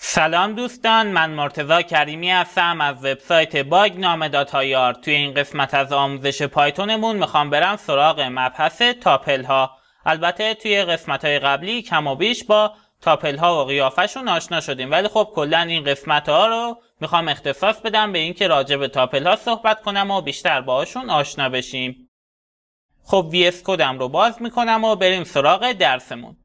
سلام دوستان من مرتزا کریمی هستم از وبسایت باگ نامه داتایار توی این قسمت از آموزش پایتونمون میخوام برم سراغ مبحث تاپل ها البته توی قسمت های قبلی کم و بیش با تاپل ها و قیافشون آشنا شدیم ولی خب کلا این قسمت ها رو میخوام اختصاص بدم به اینکه راجع به تاپل ها صحبت کنم و بیشتر باهاشون آشنا بشیم خب اس کدم رو باز میکنم و بریم سراغ درسمون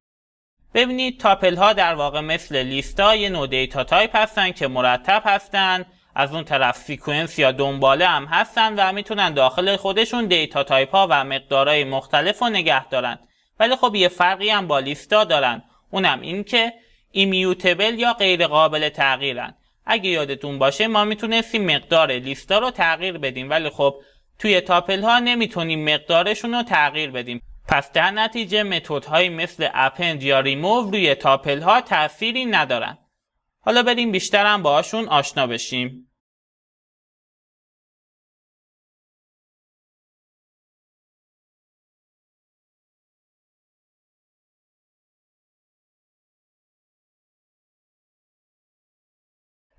ببینید تاپل ها در واقع مثل لیست یه نو دیتا تایپ هستن که مرتب هستن از اون طرف سیکونس یا دنباله هم هستن و میتونن داخل خودشون دیتا تایپ ها و مقدارهای مختلف رو نگه دارن ولی خب یه فرقی هم با لیستا دارن اونم این که ایمیوتبل یا غیر قابل تغییرن اگه یادتون باشه ما میتونستیم مقدار لیستا رو تغییر بدیم ولی خب توی تاپل ها نمیتونیم مقدارشون رو تغییر بدیم پس در نتیجه های مثل اپند یا ریموو روی تاپل ها تأثیری ندارن. حالا بریم بیشترم باشون آشنا بشیم.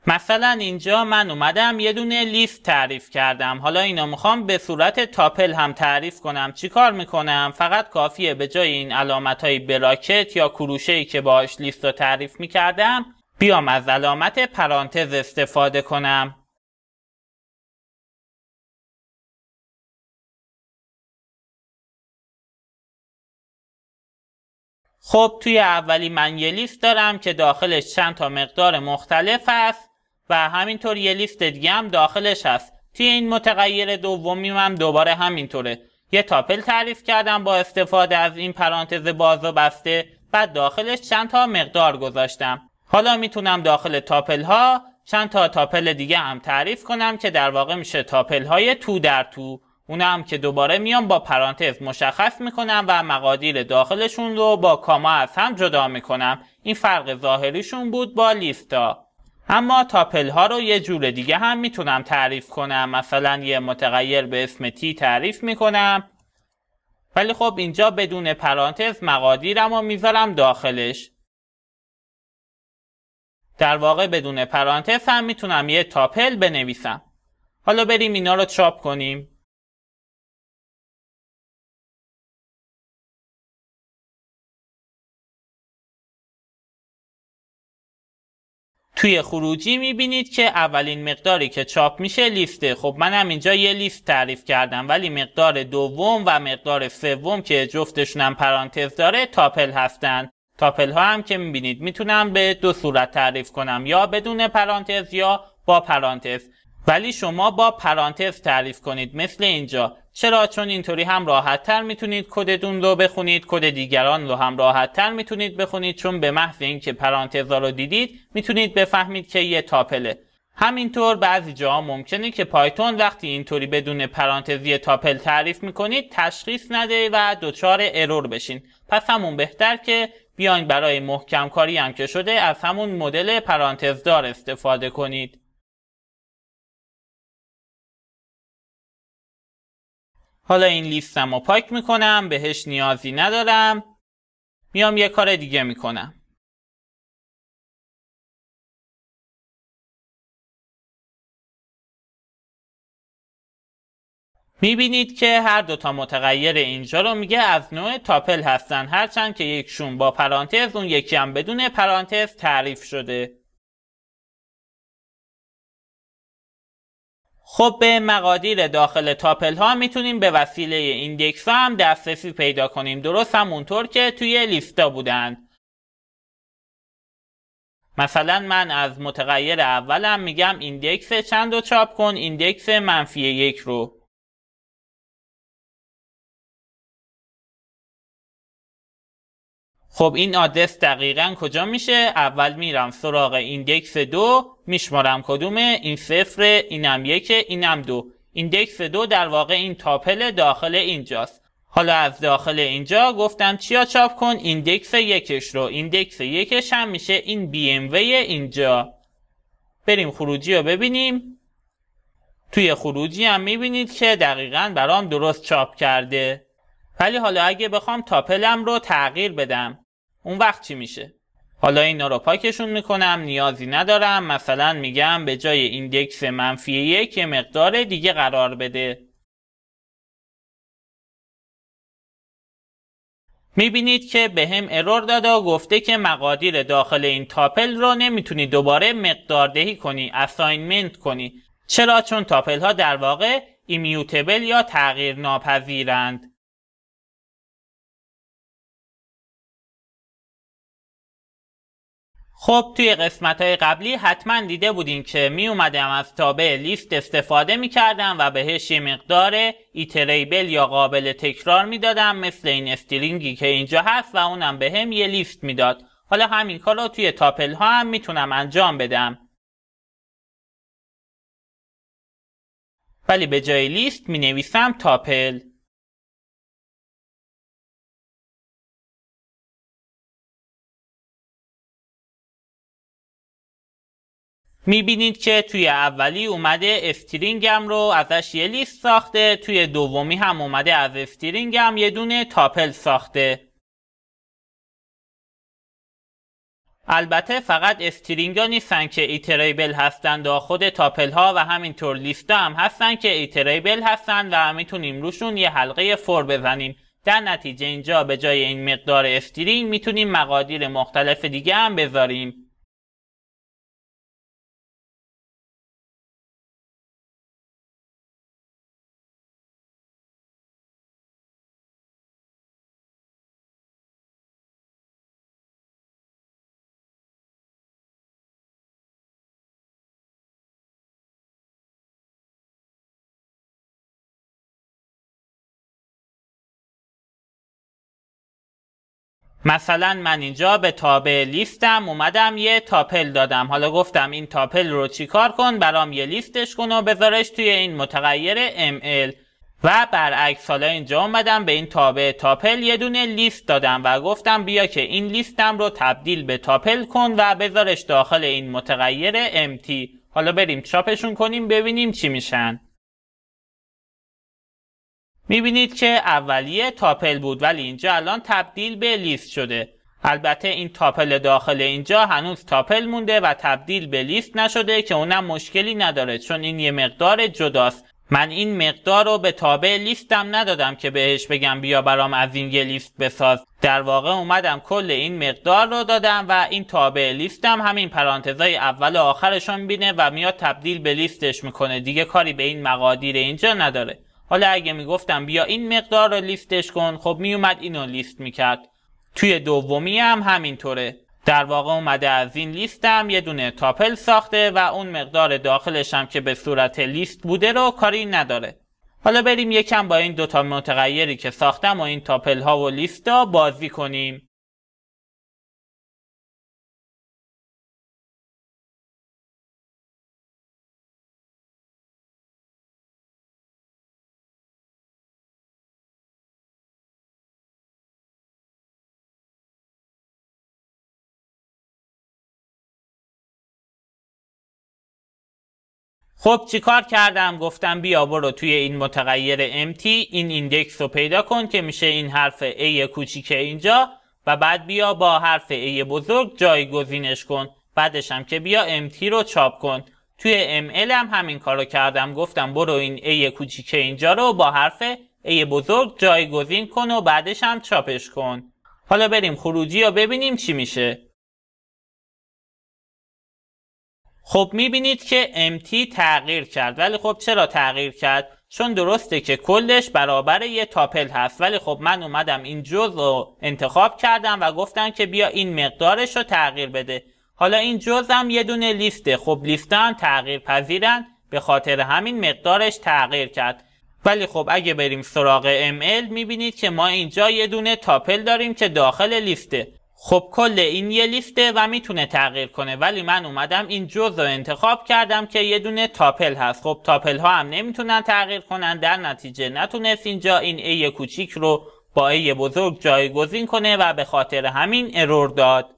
مثلا اینجا من اومدم یه دونه لیست تعریف کردم حالا اینا میخوام به صورت تاپل هم تعریف کنم چیکار میکنم فقط کافیه به جای این علامت های براکت یا کروشه ای که باهاش لیست رو تعریف میکردم بیام از علامت پرانتز استفاده کنم خب توی اولی من یه لیست دارم که داخلش چند تا مقدار مختلف است، و همینطور یه لیست دیگه هم داخلش هست توی این متغیر دومی هم دوباره همینطوره یه تاپل تعریف کردم با استفاده از این پرانتز باز و بسته بعد داخلش چند تا مقدار گذاشتم حالا میتونم داخل تاپل ها چند تا تاپل دیگه هم تعریف کنم که در واقع میشه تاپل های تو در تو اونم که دوباره میام با پرانتز مشخص میکنم و مقادیر داخلشون رو با کاما از هم جدا میکنم این فرق ظاهریشون بود با لیستا اما تاپل ها رو یه جور دیگه هم میتونم تعریف کنم مثلا یه متغیر به اسم تی تعریف میکنم ولی خب اینجا بدون پرانتز مقادیرم رو میذارم داخلش در واقع بدون پرانتز هم میتونم یه تاپل بنویسم حالا بریم اینا رو چاپ کنیم توی خروجی میبینید که اولین مقداری که چاپ میشه لیسته خب منم اینجا یه لیست تعریف کردم ولی مقدار دوم و مقدار سوم که جفتشونم پرانتز داره تاپل هستن تاپل ها هم که میبینید میتونم به دو صورت تعریف کنم یا بدون پرانتز یا با پرانتز ولی شما با پرانتز تعریف کنید مثل اینجا چرا چون اینطوری هم راحت تر میتونید کدتون رو بخونید کد دیگران رو هم راحت تر میتونید بخونید چون به محض اینکه پرانتزا رو دیدید میتونید بفهمید که یه تاپله همینطور بعضی جاها ممکنه که پایتون وقتی اینطوری بدون پرانتزی تاپل تعریف میکنید تشخیص نده و دچار ارور بشین پس همون بهتر که بیاین برای کاری هم که شده از همون مدل پرانتزدار استفاده کنید حالا این لیستم رو پاک میکنم بهش نیازی ندارم میام یه کار دیگه میکنم میبینید که هر دوتا متغیر اینجا رو میگه از نوع تاپل هستن هرچند که یکشون با پرانتز اون یکی هم بدون پرانتز تعریف شده خب به مقادیر داخل تاپل ها میتونیم به وسیله ایندکس ها هم دسترسی پیدا کنیم درست همونطور که توی لیستا بودن مثلا من از متغیر اولم میگم ایندکس چند رو چاپ کن ایندکس منفی یک رو خب این آدرس دقیقا کجا میشه اول میرم سراغ ایندکس دو میشمارم کدومه این صفر اینم یک اینم دو ایندکس دو در واقع این تاپل داخل اینجاست حالا از داخل اینجا گفتم چیا چاپ کن ایندکس یکش رو ایندکس یکش هم میشه این بی ام اینجا بریم خروجی رو ببینیم توی خروجی هم میبینید که دقیقا برام درست چاپ کرده ولی حالا اگه بخوام تاپلم رو تغییر بدم اون وقت چی میشه حالا اینا رو پاکشون میکنم نیازی ندارم مثلا میگم به جای ایندکس منفی یک مقدار دیگه قرار بده میبینید که به هم ارور داده و گفته که مقادیر داخل این تاپل رو نمیتونی دوباره مقداردهی کنی اساینمنت کنی چرا چون تاپل ها در واقع ایمیوتبل یا تغییر ناپذیرند خب توی قسمت های قبلی حتما دیده بودیم که می اومدم از تابع لیست استفاده می کردم و بهش یه مقدار ایتریبل یا قابل تکرار دادم مثل این استرینگی که اینجا هست و اونم به هم یه لیست میداد. حالا همین کار رو توی تاپل ها هم میتونم انجام بدم. ولی به جای لیست می نویسم تاپل. میبینید که توی اولی اومده استرینگم رو ازش یه لیست ساخته توی دومی هم اومده از استرینگم یه دونه تاپل ساخته البته فقط استرینگ ها نیستن که ایتریبل هستند و خود تاپل ها و همینطور لیست هم هستن که ایتریبل هستن و میتونیم روشون یه حلقه فور بزنیم در نتیجه اینجا به جای این مقدار استرینگ میتونیم مقادیر مختلف دیگه هم بذاریم مثلا من اینجا به تابع لیستم اومدم یه تاپل دادم حالا گفتم این تاپل رو چیکار کن برام یه لیستش کن و بذارش توی این متغیر ml و برعکس حالا اینجا اومدم به این تابع تاپل یه دونه لیست دادم و گفتم بیا که این لیستم رو تبدیل به تاپل کن و بذارش داخل این متغیر MT حالا بریم چاپشون کنیم ببینیم چی میشن میبینید که اولیه تاپل بود ولی اینجا الان تبدیل به لیست شده البته این تاپل داخل اینجا هنوز تاپل مونده و تبدیل به لیست نشده که اونم مشکلی نداره چون این یه مقدار جداست من این مقدار رو به تابع لیستم ندادم که بهش بگم بیا برام از این یه لیست بساز در واقع اومدم کل این مقدار رو دادم و این تابع لیستم همین پرانتزای اول و آخرشون بینه و میاد تبدیل به لیستش میکنه دیگه کاری به این مقادیر اینجا نداره حالا اگه میگفتم بیا این مقدار رو لیستش کن خب میومد اینو لیست میکرد توی دومی هم همینطوره در واقع اومده از این لیستم یه دونه تاپل ساخته و اون مقدار داخلش هم که به صورت لیست بوده رو کاری نداره حالا بریم یکم با این دوتا متغیری که ساختم و این تاپل ها و لیست ها بازی کنیم خب چیکار کردم گفتم بیا برو توی این متغیر MT این ایندکس رو پیدا کن که میشه این حرف A کوچیک اینجا و بعد بیا با حرف A بزرگ جایگزینش کن بعدش هم که بیا MT رو چاپ کن توی ML هم همین رو کردم گفتم برو این A کوچیک اینجا رو با حرف A بزرگ جایگزین کن و بعدش هم چاپش کن حالا بریم خروجی رو ببینیم چی میشه خب میبینید که MT تغییر کرد ولی خب چرا تغییر کرد؟ چون درسته که کلش برابر یه تاپل هست ولی خب من اومدم این جز رو انتخاب کردم و گفتم که بیا این مقدارش رو تغییر بده حالا این جز هم یه دونه لیسته خب لیستان تغییر پذیرن به خاطر همین مقدارش تغییر کرد ولی خب اگه بریم سراغ ML میبینید که ما اینجا یه دونه تاپل داریم که داخل لیسته خب کل این یه لیسته و میتونه تغییر کنه ولی من اومدم این جز رو انتخاب کردم که یه دونه تاپل هست خب تاپل ها هم نمیتونن تغییر کنن در نتیجه نتونست اینجا این ای کوچیک رو با ای بزرگ جایگزین کنه و به خاطر همین ارور داد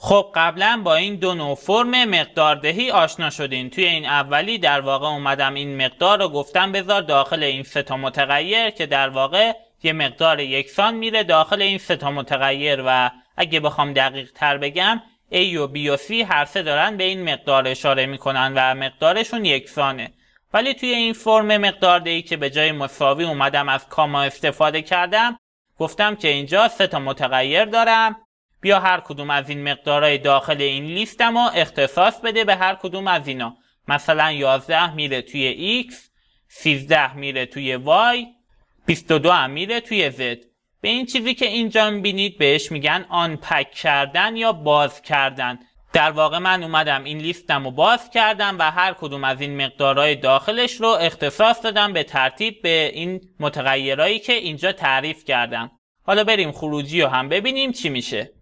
خب قبلا با این دو نوع فرم مقداردهی آشنا شدین توی این اولی در واقع اومدم این مقدار رو گفتم بذار داخل این ستا متغیر که در واقع یه مقدار یکسان میره داخل این ستا متغیر و اگه بخوام دقیق تر بگم A و B و C هر سه دارن به این مقدار اشاره میکنن و مقدارشون یکسانه ولی توی این فرم مقداردهی که به جای مساوی اومدم از کاما استفاده کردم گفتم که اینجا سه متغیر دارم بیا هر کدوم از این مقدارهای داخل این لیستم ما اختصاص بده به هر کدوم از اینا مثلا 11 میره توی x 13 میره توی y 22 هم میره توی z به این چیزی که اینجا میبینید بهش میگن آنپک کردن یا باز کردن در واقع من اومدم این لیستم رو باز کردم و هر کدوم از این مقدارهای داخلش رو اختصاص دادم به ترتیب به این متغیرهایی که اینجا تعریف کردم حالا بریم خروجی رو هم ببینیم چی میشه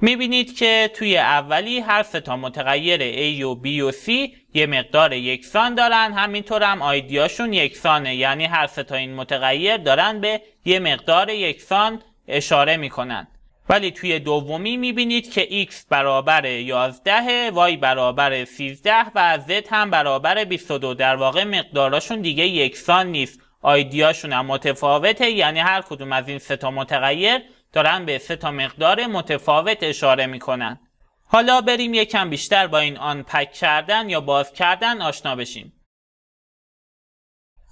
میبینید که توی اولی هر سه تا متغیر A و B و C یه مقدار یکسان دارن همینطور هم آیدیاشون یکسانه یعنی هر سه تا این متغیر دارن به یه مقدار یکسان اشاره میکنن ولی توی دومی میبینید که x برابر 11 y برابر 13 و z هم برابر 22 در واقع مقداراشون دیگه یکسان نیست آیدیاشون هم متفاوته یعنی هر کدوم از این سه تا متغیر دارن به سه تا مقدار متفاوت اشاره میکنن حالا بریم یکم بیشتر با این آن پک کردن یا باز کردن آشنا بشیم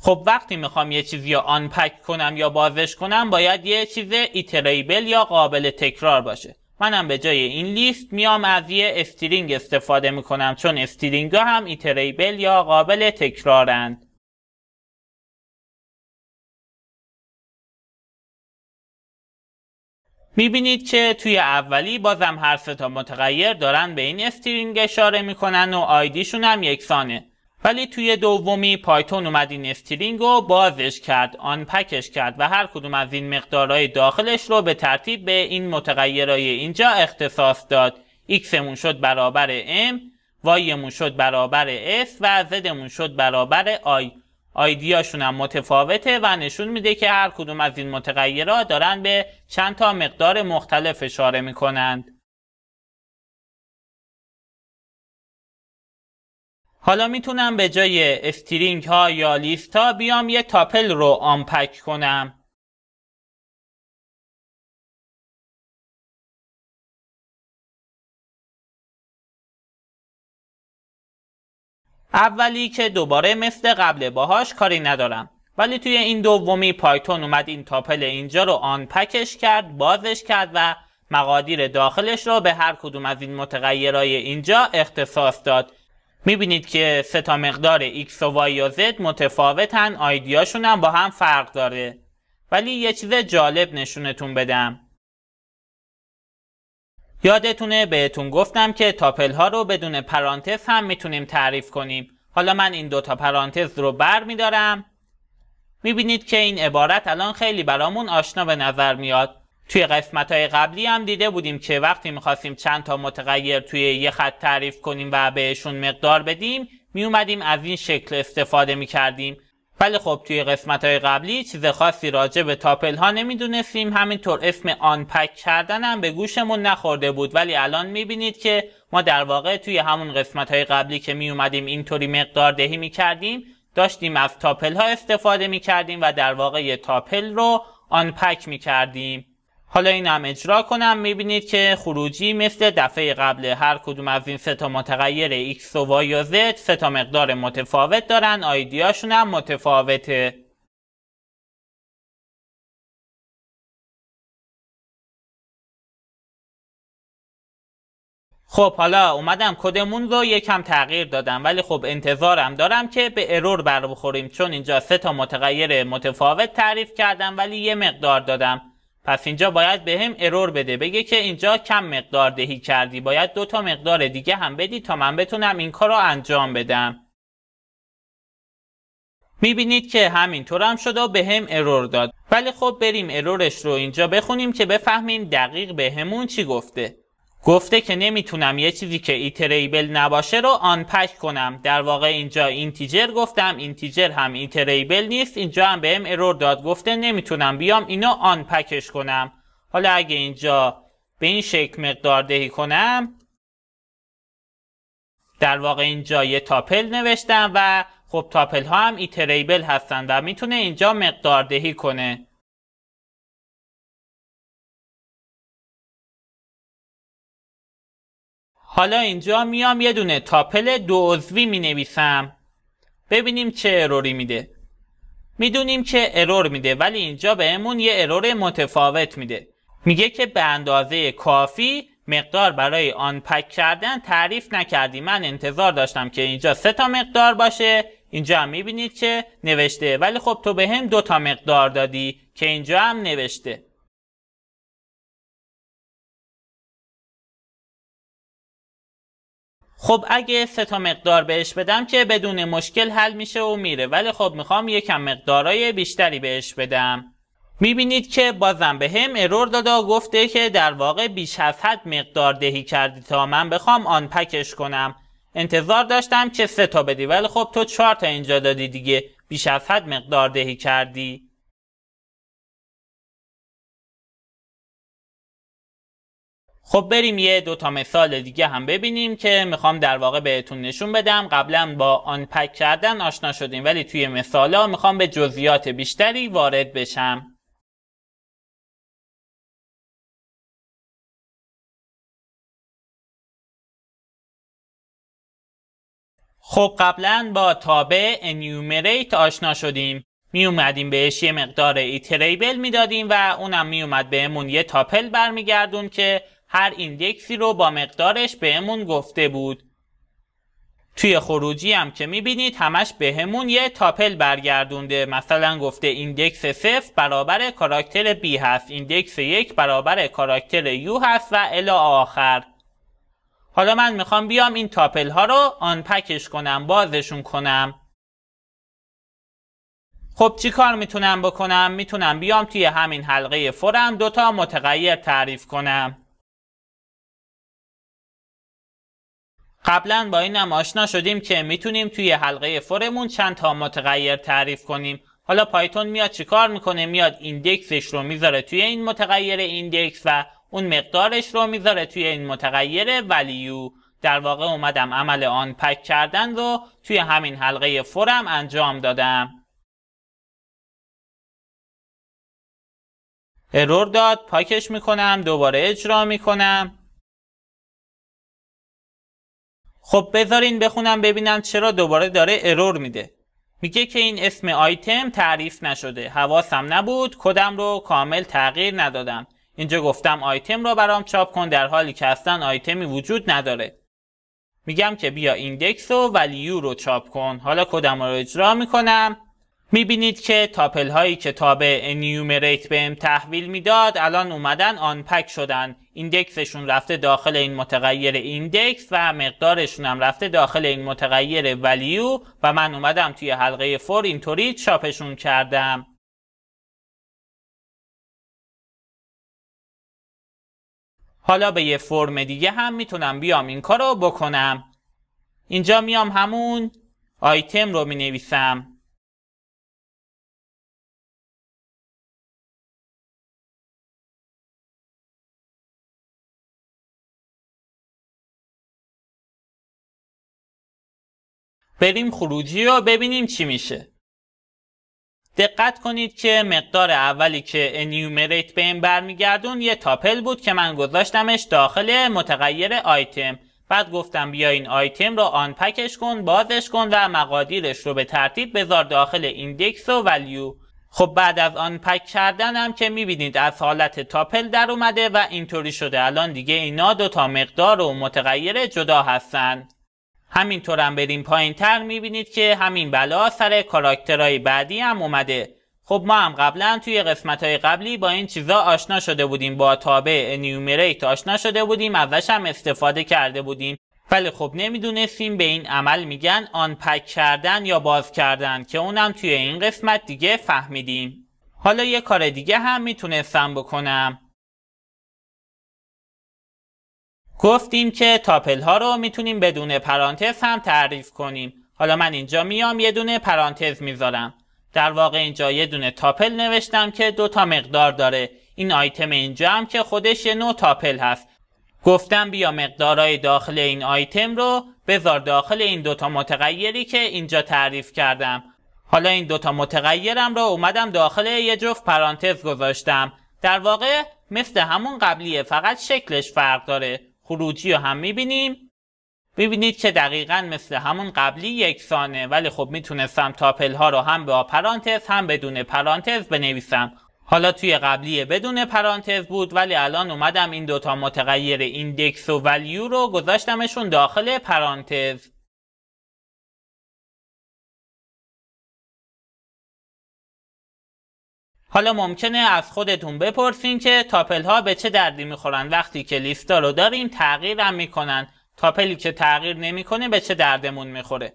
خب وقتی میخوام یه چیزی یا آن پک کنم یا بازش کنم باید یه چیز ایتریبل یا قابل تکرار باشه منم به جای این لیست میام از یه استرینگ استفاده میکنم چون استرینگ ها هم ایتریبل یا قابل تکرارند میبینید که توی اولی بازم هر تا متغیر دارن به این استرینگ اشاره میکنن و آیدیشون هم یکسانه ولی توی دومی پایتون اومد این استرینگ رو بازش کرد آنپکش کرد و هر کدوم از این مقدارهای داخلش رو به ترتیب به این متغیرهای اینجا اختصاص داد مون شد برابر m وایمون شد برابر s و مون شد برابر i آیدیاشون هم متفاوته و نشون میده که هر کدوم از این متغیرها دارن به چند تا مقدار مختلف اشاره میکنند. حالا میتونم به جای استرینگ ها یا لیست ها بیام یه تاپل رو آنپک کنم. اولی که دوباره مثل قبل باهاش کاری ندارم ولی توی این دومی پایتون اومد این تاپل اینجا رو آن پکش کرد بازش کرد و مقادیر داخلش رو به هر کدوم از این متغیرهای اینجا اختصاص داد میبینید که سه تا مقدار x و y و z متفاوتن آیدیاشون هم با هم فرق داره ولی یه چیز جالب نشونتون بدم یادتونه بهتون گفتم که تاپل ها رو بدون پرانتز هم میتونیم تعریف کنیم حالا من این دوتا پرانتز رو بر میدارم میبینید که این عبارت الان خیلی برامون آشنا به نظر میاد توی قسمت های قبلی هم دیده بودیم که وقتی میخواستیم چند تا متغیر توی یه خط تعریف کنیم و بهشون مقدار بدیم میومدیم از این شکل استفاده میکردیم ولی بله خب توی قسمت های قبلی چیز خاصی راجع به تاپل ها نمیدونستیم همینطور اسم آنپک کردن هم به گوشمون نخورده بود ولی الان میبینید که ما در واقع توی همون قسمت های قبلی که می اومدیم اینطوری مقدار دهی میکردیم داشتیم از تاپل ها استفاده میکردیم و در واقع یه تاپل رو آنپک میکردیم حالا این هم اجرا کنم میبینید که خروجی مثل دفعه قبل هر کدوم از این سه متغیر x و y و z سه مقدار متفاوت دارن آیدیاشون هم متفاوته خب حالا اومدم کدمون رو یکم تغییر دادم ولی خب انتظارم دارم که به ارور بر بخوریم چون اینجا سه تا متغیر متفاوت تعریف کردم ولی یه مقدار دادم پس اینجا باید به هم ارور بده بگه که اینجا کم مقدار دهی کردی باید دو تا مقدار دیگه هم بدی تا من بتونم این کار رو انجام بدم میبینید که همینطور هم شد و به هم ارور داد ولی خب بریم ارورش رو اینجا بخونیم که بفهمیم دقیق به همون چی گفته گفته که نمیتونم یه چیزی که ایتریبل نباشه رو آنپک کنم در واقع اینجا اینتیجر گفتم اینتیجر هم ایتریبل نیست اینجا هم بهم ارور داد گفته نمیتونم بیام اینو آنپکش کنم حالا اگه اینجا به این شکل مقدار دهی کنم در واقع اینجا یه تاپل نوشتم و خب تاپل ها هم ایتریبل هستن و میتونه اینجا مقدار دهی کنه حالا اینجا میام یه دونه تاپل دو عضوی می نویسم ببینیم چه اروری میده میدونیم که ارور میده ولی اینجا بهمون یه ارور متفاوت میده میگه که به اندازه کافی مقدار برای آن پک کردن تعریف نکردی من انتظار داشتم که اینجا سه تا مقدار باشه اینجا هم میبینید که نوشته ولی خب تو به هم دو تا مقدار دادی که اینجا هم نوشته خب اگه سه تا مقدار بهش بدم که بدون مشکل حل میشه و میره ولی خب میخوام یکم مقدارای بیشتری بهش بدم میبینید که بازم به هم ارور داده و گفته که در واقع بیش از حد مقدار دهی کردی تا من بخوام آن پکش کنم انتظار داشتم که سه تا بدی ولی خب تو چهار تا اینجا دادی دیگه بیش از حد مقدار دهی کردی خب بریم یه دوتا مثال دیگه هم ببینیم که میخوام در واقع بهتون نشون بدم قبلا با آن پک کردن آشنا شدیم ولی توی مثالا میخوام به جزئیات بیشتری وارد بشم خب قبلا با تابع enumerate آشنا شدیم می اومدیم بهش یه مقدار ایتریبل میدادیم و اونم می اومد بهمون یه تاپل برمیگردون که هر ایندکسی رو با مقدارش بهمون گفته بود توی خروجی هم که میبینید همش بهمون یه تاپل برگردونده مثلا گفته ایندکس صفر برابر کاراکتر B هست ایندکس یک برابر کاراکتر یو هست و الا آخر حالا من میخوام بیام این تاپل ها رو آنپکش کنم بازشون کنم خب چی کار میتونم بکنم؟ میتونم بیام توی همین حلقه فرم دوتا متغیر تعریف کنم قبلا با اینم آشنا شدیم که میتونیم توی حلقه فورمون چند تا متغیر تعریف کنیم حالا پایتون میاد چیکار میکنه میاد ایندکسش رو میذاره توی این متغیر ایندکس و اون مقدارش رو میذاره توی این متغیر ولیو در واقع اومدم عمل آن پک کردن رو توی همین حلقه فورم انجام دادم ارور داد پاکش میکنم دوباره اجرا میکنم خب بذارین بخونم ببینم چرا دوباره داره ارور میده میگه که این اسم آیتم تعریف نشده حواسم نبود کدم رو کامل تغییر ندادم اینجا گفتم آیتم رو برام چاپ کن در حالی که اصلا آیتمی وجود نداره میگم که بیا ایندکس و ولیو رو چاپ کن حالا کدم رو اجرا میکنم میبینید که تاپل هایی که تاب انیومریت ام تحویل میداد الان اومدن آنپک شدن ایندکسشون رفته داخل این متغیر ایندکس و مقدارشون هم رفته داخل این متغیر ولیو و من اومدم توی حلقه فور اینطوری چاپشون کردم حالا به یه فرم دیگه هم میتونم بیام این کارو بکنم اینجا میام همون آیتم رو می نویسم بریم خروجی رو ببینیم چی میشه دقت کنید که مقدار اولی که Enumerate به این برمیگردون یه تاپل بود که من گذاشتمش داخل متغیر آیتم بعد گفتم بیا این آیتم رو آنپکش کن بازش کن و مقادیرش رو به ترتیب بذار داخل ایندکس و ولیو خب بعد از آن پک کردن هم که میبینید از حالت تاپل در اومده و اینطوری شده الان دیگه اینا دوتا تا مقدار و متغیر جدا هستند همینطور هم بریم پایین تر میبینید که همین بلا سر کاراکترهای بعدی هم اومده خب ما هم قبلا توی قسمت های قبلی با این چیزا آشنا شده بودیم با تابع انیومریت آشنا شده بودیم ازش هم استفاده کرده بودیم ولی خب نمیدونستیم به این عمل میگن آنپک کردن یا باز کردن که اونم توی این قسمت دیگه فهمیدیم حالا یه کار دیگه هم میتونستم بکنم گفتیم که تاپل ها رو میتونیم بدون پرانتز هم تعریف کنیم حالا من اینجا میام یه دونه پرانتز میذارم در واقع اینجا یه دونه تاپل نوشتم که دو تا مقدار داره این آیتم اینجا هم که خودش یه نوع تاپل هست گفتم بیا مقدارهای داخل این آیتم رو بذار داخل این دوتا متغیری که اینجا تعریف کردم حالا این دوتا متغیرم رو اومدم داخل یه جفت پرانتز گذاشتم در واقع مثل همون قبلیه فقط شکلش فرق داره خروجی رو هم میبینیم میبینید که دقیقا مثل همون قبلی یکسانه ولی خب میتونستم تاپل ها رو هم با پرانتز هم بدون پرانتز بنویسم حالا توی قبلی بدون پرانتز بود ولی الان اومدم این دوتا متغیر ایندکس و ولیو رو گذاشتمشون داخل پرانتز حالا ممکنه از خودتون بپرسین که تاپل ها به چه دردی میخورن وقتی که لیستا رو داریم تغییرم میکنن تاپلی که تغییر نمیکنه به چه دردمون میخوره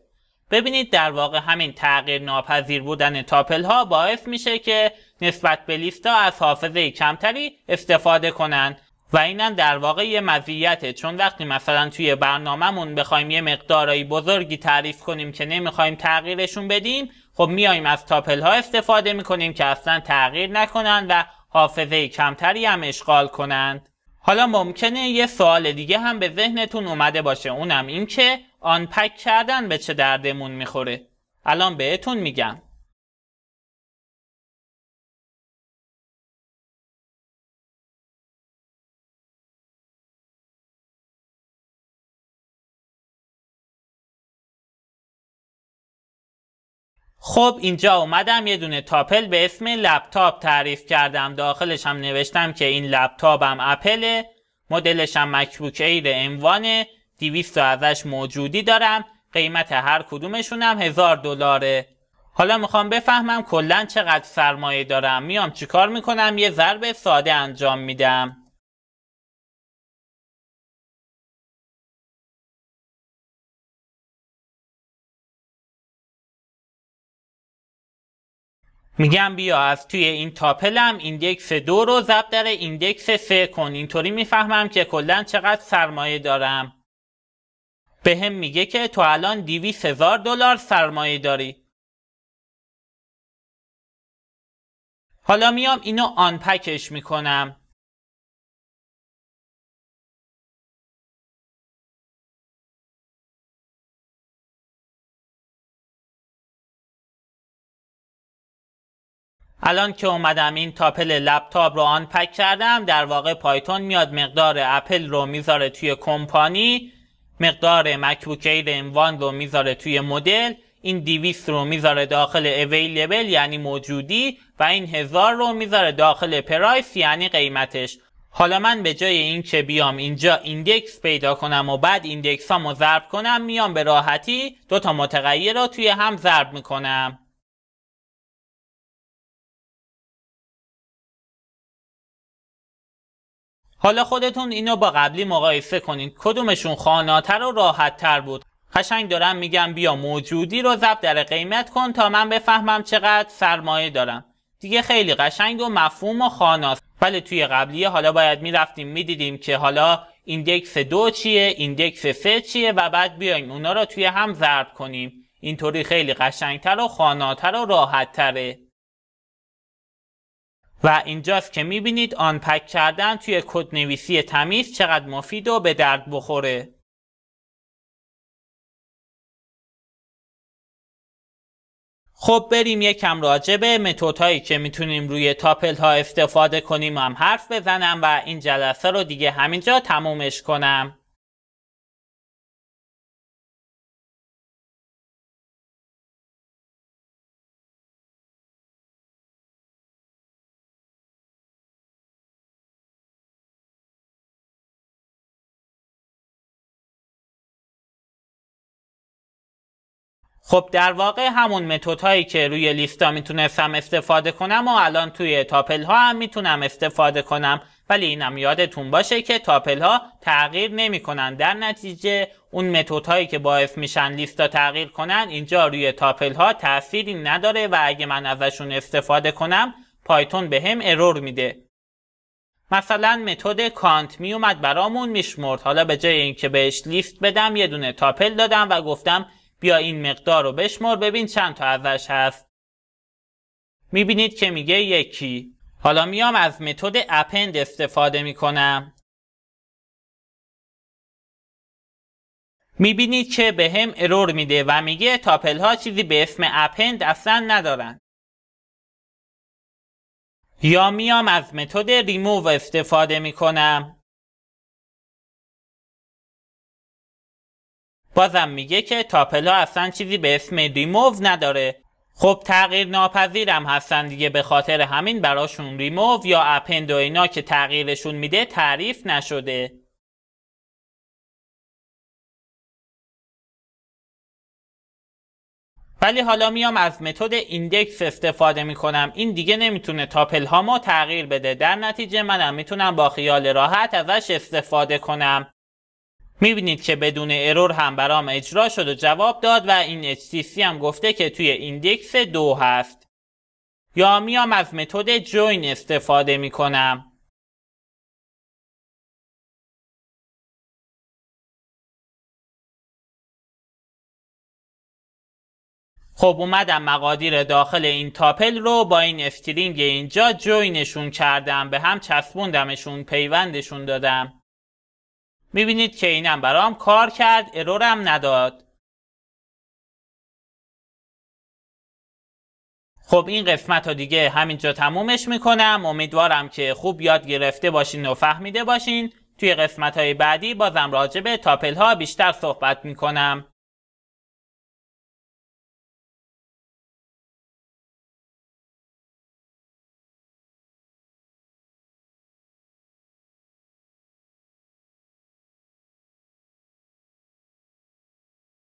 ببینید در واقع همین تغییر ناپذیر بودن تاپل ها باعث میشه که نسبت به لیستا از حافظه کمتری استفاده کنن و اینم در واقع یه مزیته چون وقتی مثلا توی برنامهمون بخوایم یه مقدارایی بزرگی تعریف کنیم که نمیخوایم تغییرشون بدیم خب میایم از تاپل ها استفاده میکنیم که اصلا تغییر نکنند و حافظه کمتری هم اشغال کنند حالا ممکنه یه سوال دیگه هم به ذهنتون اومده باشه اونم این که آن کردن به چه دردمون میخوره الان بهتون میگم خب اینجا اومدم یه دونه تاپل به اسم لپتاپ تعریف کردم داخلش هم نوشتم که این لپتاپم اپله مدلش هم مکبوک ایر اموانه 200 ازش موجودی دارم قیمت هر کدومشون هم هزار دلاره حالا میخوام بفهمم کلا چقدر سرمایه دارم میام چیکار میکنم یه ضرب ساده انجام میدم میگم بیا از توی این تاپلم ایندکس دو رو ضرب در ایندکس سه کن اینطوری میفهمم که کلا چقدر سرمایه دارم به هم میگه که تو الان دیوی هزار دلار سرمایه داری حالا میام اینو آنپکش میکنم الان که اومدم این تاپل لپتاپ رو آن پک کردم در واقع پایتون میاد مقدار اپل رو میذاره توی کمپانی مقدار مکبوک ایر انوان رو میذاره توی مدل این 200 رو میذاره داخل اویلیبل یعنی موجودی و این هزار رو میذاره داخل پرایس یعنی قیمتش حالا من به جای این که بیام اینجا ایندکس پیدا کنم و بعد ایندکس رو ضرب کنم میام به راحتی دوتا متغیر رو توی هم ضرب میکنم حالا خودتون اینو با قبلی مقایسه کنین کدومشون خاناتر و تر بود قشنگ دارم میگم بیا موجودی رو ضبط در قیمت کن تا من بفهمم چقدر سرمایه دارم دیگه خیلی قشنگ و مفهوم و خاناست ولی توی قبلیه حالا باید میرفتیم میدیدیم که حالا ایندکس دو چیه ایندکس سه چیه و بعد بیایم اونا رو توی هم ضرب کنیم اینطوری خیلی قشنگتر و خاناتر و راحتتره و اینجاست که میبینید آن پک کردن توی کد نویسی تمیز چقدر مفید و به درد بخوره. خب بریم یکم راجع به که میتونیم روی تاپل ها استفاده کنیم هم حرف بزنم و این جلسه رو دیگه همینجا تمومش کنم. خب در واقع همون متد هایی که روی لیستا میتونستم استفاده کنم و الان توی تاپل ها هم میتونم استفاده کنم ولی اینم یادتون باشه که تاپل ها تغییر نمیکنن در نتیجه اون متد هایی که باعث میشن ها تغییر کنن اینجا روی تاپل ها تأثیری نداره و اگه من ازشون استفاده کنم پایتون به هم ارور میده مثلا متد کانت میومد برامون میشمرد حالا به جای اینکه بهش لیست بدم یه دونه تاپل دادم و گفتم بیا این مقدار رو بشمار ببین چند تا ازش هست میبینید که میگه یکی حالا میام از متد اپند استفاده میکنم میبینید که به هم ارور میده و میگه تاپل ها چیزی به اسم اپند اصلا ندارن یا میام از متد ریموو استفاده میکنم بازم میگه که تاپلا اصلا چیزی به اسم ریموو نداره خب تغییر ناپذیرم هستن دیگه به خاطر همین براشون ریموو یا اپند و اینا که تغییرشون میده تعریف نشده ولی حالا میام از متد ایندکس استفاده میکنم این دیگه نمیتونه تاپل هامو تغییر بده در نتیجه منم میتونم با خیال راحت ازش استفاده کنم میبینید که بدون ارور هم برام اجرا شد و جواب داد و این HTC هم گفته که توی ایندکس دو هست یا میام از متد جوین استفاده میکنم خب اومدم مقادیر داخل این تاپل رو با این استرینگ اینجا جوینشون کردم به هم چسبوندمشون پیوندشون دادم میبینید که اینم برام کار کرد ارورم نداد خب این قسمت رو دیگه همینجا تمومش میکنم امیدوارم که خوب یاد گرفته باشین و فهمیده باشین توی قسمت های بعدی بازم راجع به تاپل ها بیشتر صحبت میکنم